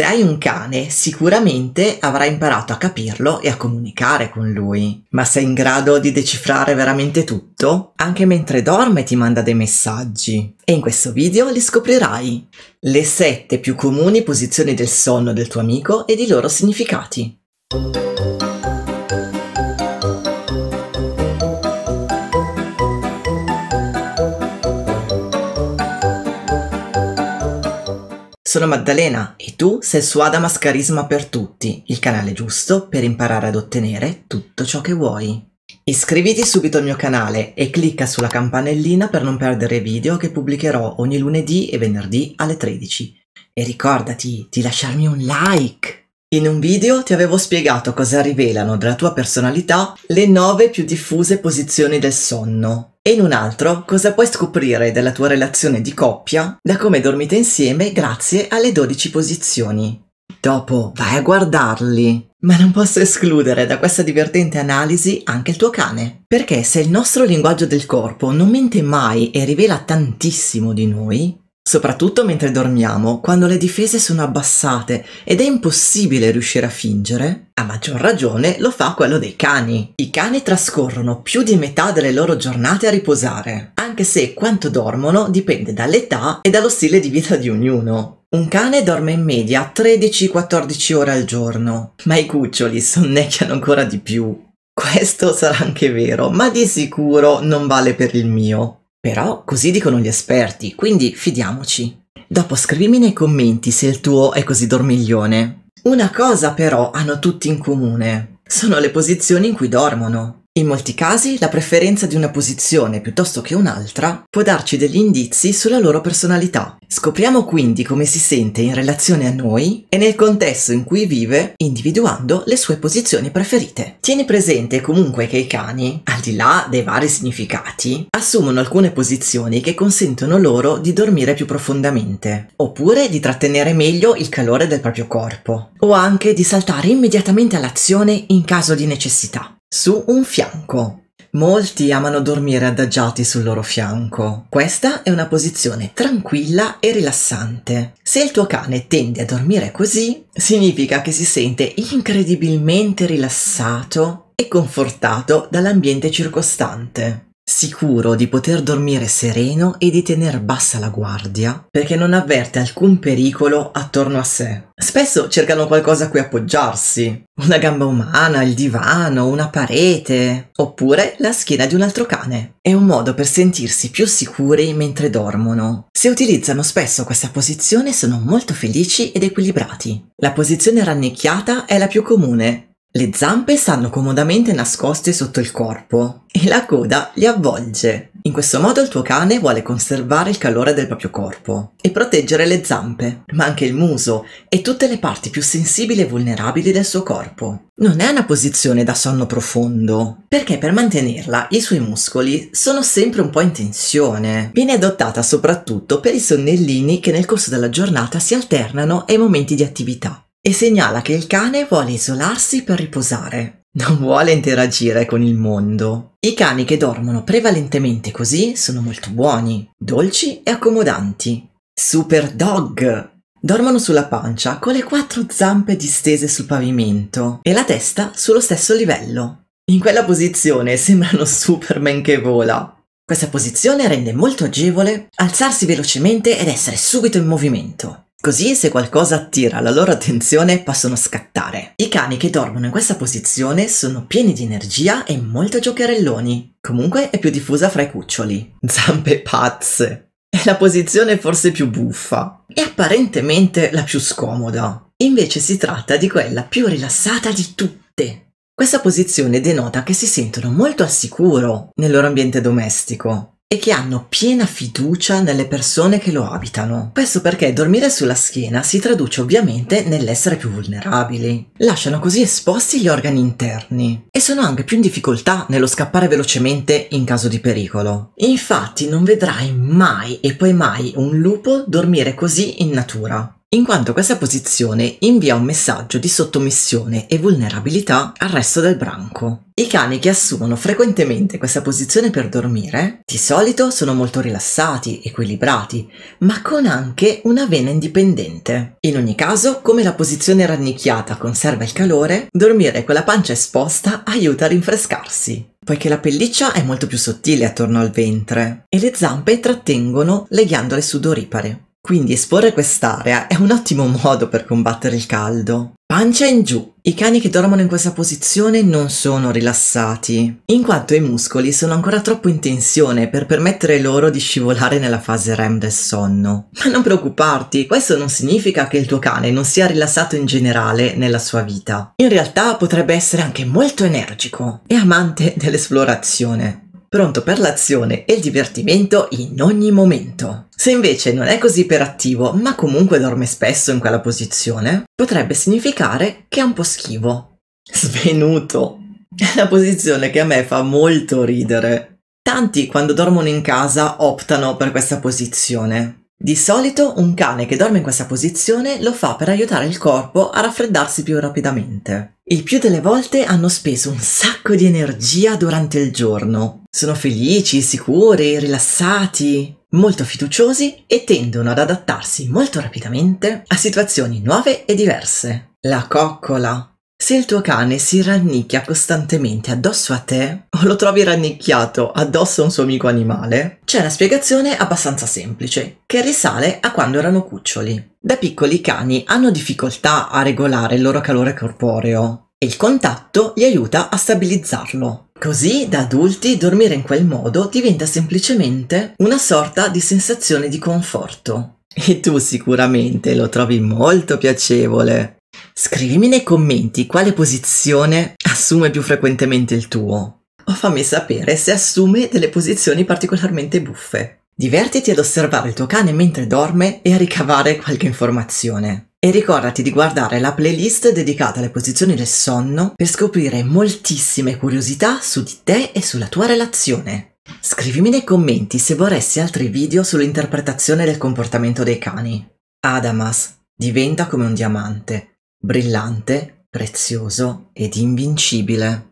Se hai un cane, sicuramente avrai imparato a capirlo e a comunicare con lui. Ma sei in grado di decifrare veramente tutto? Anche mentre dorme ti manda dei messaggi. E in questo video li scoprirai. Le sette più comuni posizioni del sonno del tuo amico ed i loro significati. Sono Maddalena e tu sei su Adamas Carisma per tutti, il canale giusto per imparare ad ottenere tutto ciò che vuoi. Iscriviti subito al mio canale e clicca sulla campanellina per non perdere video che pubblicherò ogni lunedì e venerdì alle 13. E ricordati di lasciarmi un like! In un video ti avevo spiegato cosa rivelano della tua personalità le 9 più diffuse posizioni del sonno, e in un altro, cosa puoi scoprire della tua relazione di coppia da come dormite insieme grazie alle 12 posizioni. Dopo vai a guardarli. Ma non posso escludere da questa divertente analisi anche il tuo cane, perché se il nostro linguaggio del corpo non mente mai e rivela tantissimo di noi, soprattutto mentre dormiamo, quando le difese sono abbassate ed è impossibile riuscire a fingere, a maggior ragione lo fa quello dei cani. I cani trascorrono più di metà delle loro giornate a riposare, anche se quanto dormono dipende dall'età e dallo stile di vita di ognuno. Un cane dorme in media 13-14 ore al giorno, ma i cuccioli sonnecchiano ancora di più. Questo sarà anche vero, ma di sicuro non vale per il mio. Però così dicono gli esperti, quindi fidiamoci. Dopo scrivimi nei commenti se il tuo è così dormiglione. Una cosa però hanno tutti in comune. Sono le posizioni in cui dormono. In molti casi la preferenza di una posizione piuttosto che un'altra può darci degli indizi sulla loro personalità. Scopriamo quindi come si sente in relazione a noi e nel contesto in cui vive, individuando le sue posizioni preferite. Tieni presente comunque che i cani, al di là dei vari significati, assumono alcune posizioni che consentono loro di dormire più profondamente, oppure di trattenere meglio il calore del proprio corpo, o anche di saltare immediatamente all'azione in caso di necessità su un fianco. Molti amano dormire adagiati sul loro fianco. Questa è una posizione tranquilla e rilassante. Se il tuo cane tende a dormire così, significa che si sente incredibilmente rilassato e confortato dall'ambiente circostante sicuro di poter dormire sereno e di tenere bassa la guardia perché non avverte alcun pericolo attorno a sé. Spesso cercano qualcosa a cui appoggiarsi, una gamba umana, il divano, una parete, oppure la schiena di un altro cane. È un modo per sentirsi più sicuri mentre dormono. Se utilizzano spesso questa posizione sono molto felici ed equilibrati. La posizione rannicchiata è la più comune, le zampe stanno comodamente nascoste sotto il corpo e la coda li avvolge. In questo modo il tuo cane vuole conservare il calore del proprio corpo e proteggere le zampe, ma anche il muso e tutte le parti più sensibili e vulnerabili del suo corpo. Non è una posizione da sonno profondo, perché per mantenerla i suoi muscoli sono sempre un po' in tensione. Viene adottata soprattutto per i sonnellini che nel corso della giornata si alternano ai momenti di attività e segnala che il cane vuole isolarsi per riposare. Non vuole interagire con il mondo. I cani che dormono prevalentemente così sono molto buoni, dolci e accomodanti. Super dog! Dormono sulla pancia con le quattro zampe distese sul pavimento e la testa sullo stesso livello. In quella posizione sembrano Superman che vola. Questa posizione rende molto agevole alzarsi velocemente ed essere subito in movimento. Così se qualcosa attira la loro attenzione possono scattare. I cani che dormono in questa posizione sono pieni di energia e molto giocherelloni. Comunque è più diffusa fra i cuccioli. Zampe pazze. È la posizione forse più buffa e apparentemente la più scomoda. Invece si tratta di quella più rilassata di tutte. Questa posizione denota che si sentono molto al sicuro nel loro ambiente domestico e che hanno piena fiducia nelle persone che lo abitano. Questo perché dormire sulla schiena si traduce ovviamente nell'essere più vulnerabili. Lasciano così esposti gli organi interni e sono anche più in difficoltà nello scappare velocemente in caso di pericolo. Infatti non vedrai mai e poi mai un lupo dormire così in natura in quanto questa posizione invia un messaggio di sottomissione e vulnerabilità al resto del branco. I cani che assumono frequentemente questa posizione per dormire di solito sono molto rilassati, equilibrati, ma con anche una vena indipendente. In ogni caso, come la posizione rannicchiata conserva il calore, dormire con la pancia esposta aiuta a rinfrescarsi poiché la pelliccia è molto più sottile attorno al ventre e le zampe trattengono le ghiandole sudoripare. Quindi esporre quest'area è un ottimo modo per combattere il caldo. Pancia in giù. I cani che dormono in questa posizione non sono rilassati, in quanto i muscoli sono ancora troppo in tensione per permettere loro di scivolare nella fase REM del sonno. Ma non preoccuparti, questo non significa che il tuo cane non sia rilassato in generale nella sua vita. In realtà potrebbe essere anche molto energico e amante dell'esplorazione pronto per l'azione e il divertimento in ogni momento. Se invece non è così iperattivo, ma comunque dorme spesso in quella posizione, potrebbe significare che è un po' schivo. Svenuto. È una posizione che a me fa molto ridere. Tanti quando dormono in casa optano per questa posizione. Di solito un cane che dorme in questa posizione lo fa per aiutare il corpo a raffreddarsi più rapidamente. Il più delle volte hanno speso un sacco di energia durante il giorno. Sono felici, sicuri, rilassati, molto fiduciosi e tendono ad adattarsi molto rapidamente a situazioni nuove e diverse. La coccola, se il tuo cane si rannicchia costantemente addosso a te o lo trovi rannicchiato addosso a un suo amico animale, c'è una spiegazione abbastanza semplice, che risale a quando erano cuccioli. Da piccoli i cani hanno difficoltà a regolare il loro calore corporeo e il contatto gli aiuta a stabilizzarlo. Così, da adulti, dormire in quel modo diventa semplicemente una sorta di sensazione di conforto. E tu sicuramente lo trovi molto piacevole. Scrivimi nei commenti quale posizione assume più frequentemente il tuo o fammi sapere se assume delle posizioni particolarmente buffe. Divertiti ad osservare il tuo cane mentre dorme e a ricavare qualche informazione. E ricordati di guardare la playlist dedicata alle posizioni del sonno per scoprire moltissime curiosità su di te e sulla tua relazione. Scrivimi nei commenti se vorresti altri video sull'interpretazione del comportamento dei cani. Adamas, diventa come un diamante brillante, prezioso ed invincibile.